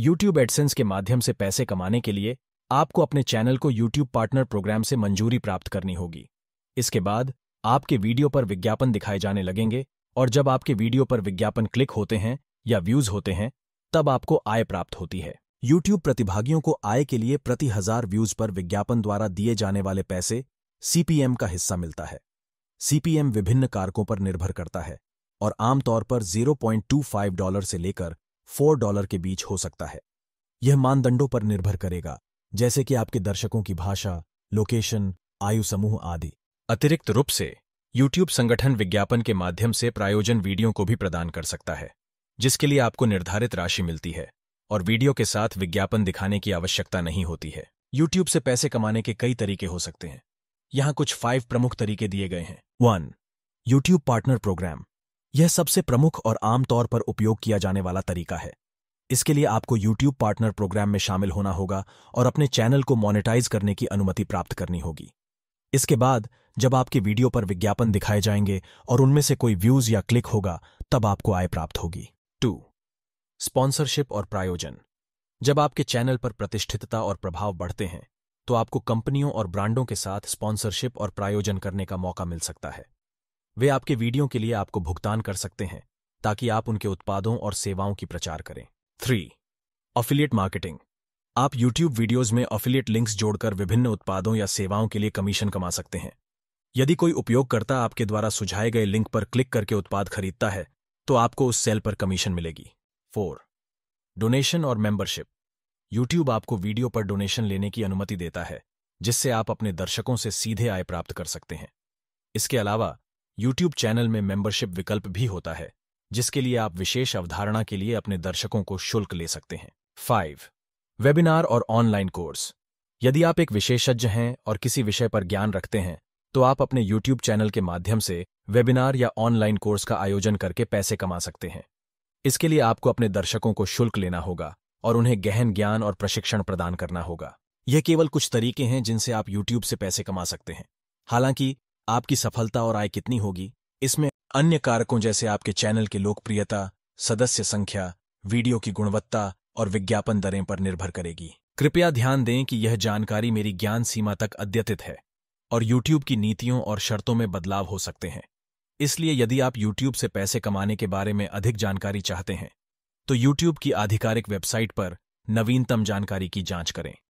YouTube AdSense के माध्यम से पैसे कमाने के लिए आपको अपने चैनल को YouTube पार्टनर प्रोग्राम से मंजूरी प्राप्त करनी होगी इसके बाद आपके वीडियो पर विज्ञापन दिखाए जाने लगेंगे और जब आपके वीडियो पर विज्ञापन क्लिक होते हैं या व्यूज होते हैं तब आपको आय प्राप्त होती है YouTube प्रतिभागियों को आय के लिए प्रति हजार व्यूज पर विज्ञापन द्वारा दिए जाने वाले पैसे सीपीएम का हिस्सा मिलता है सीपीएम विभिन्न कारकों पर निर्भर करता है और आमतौर पर 0.25 डॉलर से लेकर फोर डॉलर के बीच हो सकता है यह मानदंडों पर निर्भर करेगा जैसे कि आपके दर्शकों की भाषा लोकेशन आयु समूह आदि अतिरिक्त रूप से YouTube संगठन विज्ञापन के माध्यम से प्रायोजन वीडियो को भी प्रदान कर सकता है जिसके लिए आपको निर्धारित राशि मिलती है और वीडियो के साथ विज्ञापन दिखाने की आवश्यकता नहीं होती है YouTube से पैसे कमाने के कई तरीके हो सकते हैं यहां कुछ फाइव प्रमुख तरीके दिए गए हैं वन यूट्यूब पार्टनर प्रोग्राम यह सबसे प्रमुख और आमतौर पर उपयोग किया जाने वाला तरीका है इसके लिए आपको YouTube पार्टनर प्रोग्राम में शामिल होना होगा और अपने चैनल को मोनेटाइज करने की अनुमति प्राप्त करनी होगी इसके बाद जब आपके वीडियो पर विज्ञापन दिखाए जाएंगे और उनमें से कोई व्यूज या क्लिक होगा तब आपको आय प्राप्त होगी टू स्पॉन्सरशिप और प्रायोजन जब आपके चैनल पर प्रतिष्ठितता और प्रभाव बढ़ते हैं तो आपको कंपनियों और ब्रांडों के साथ स्पॉन्सरशिप और प्रायोजन करने का मौका मिल सकता है वे आपके वीडियो के लिए आपको भुगतान कर सकते हैं ताकि आप उनके उत्पादों और सेवाओं की प्रचार करें थ्री ऑफिलियट मार्केटिंग आप YouTube वीडियोस में ऑफिलियट लिंक्स जोड़कर विभिन्न उत्पादों या सेवाओं के लिए कमीशन कमा सकते हैं यदि कोई उपयोगकर्ता आपके द्वारा सुझाए गए लिंक पर क्लिक करके उत्पाद खरीदता है तो आपको उस सेल पर कमीशन मिलेगी फोर डोनेशन और मेंबरशिप YouTube आपको वीडियो पर डोनेशन लेने की अनुमति देता है जिससे आप अपने दर्शकों से सीधे आय प्राप्त कर सकते हैं इसके अलावा YouTube चैनल में मेंबरशिप विकल्प भी होता है जिसके लिए आप विशेष अवधारणा के लिए अपने दर्शकों को शुल्क ले सकते हैं फाइव वेबिनार और ऑनलाइन कोर्स यदि आप एक विशेषज्ञ हैं और किसी विषय पर ज्ञान रखते हैं तो आप अपने YouTube चैनल के माध्यम से वेबिनार या ऑनलाइन कोर्स का आयोजन करके पैसे कमा सकते हैं इसके लिए आपको अपने दर्शकों को शुल्क लेना होगा और उन्हें गहन ज्ञान और प्रशिक्षण प्रदान करना होगा यह केवल कुछ तरीके हैं जिनसे आप YouTube से पैसे कमा सकते हैं हालांकि आपकी सफलता और आय कितनी होगी इसमें अन्य कारकों जैसे आपके चैनल की लोकप्रियता सदस्य संख्या वीडियो की गुणवत्ता और विज्ञापन दरें पर निर्भर करेगी कृपया ध्यान दें कि यह जानकारी मेरी ज्ञान सीमा तक अद्यतित है और YouTube की नीतियों और शर्तों में बदलाव हो सकते हैं इसलिए यदि आप YouTube से पैसे कमाने के बारे में अधिक जानकारी चाहते हैं तो YouTube की आधिकारिक वेबसाइट पर नवीनतम जानकारी की जांच करें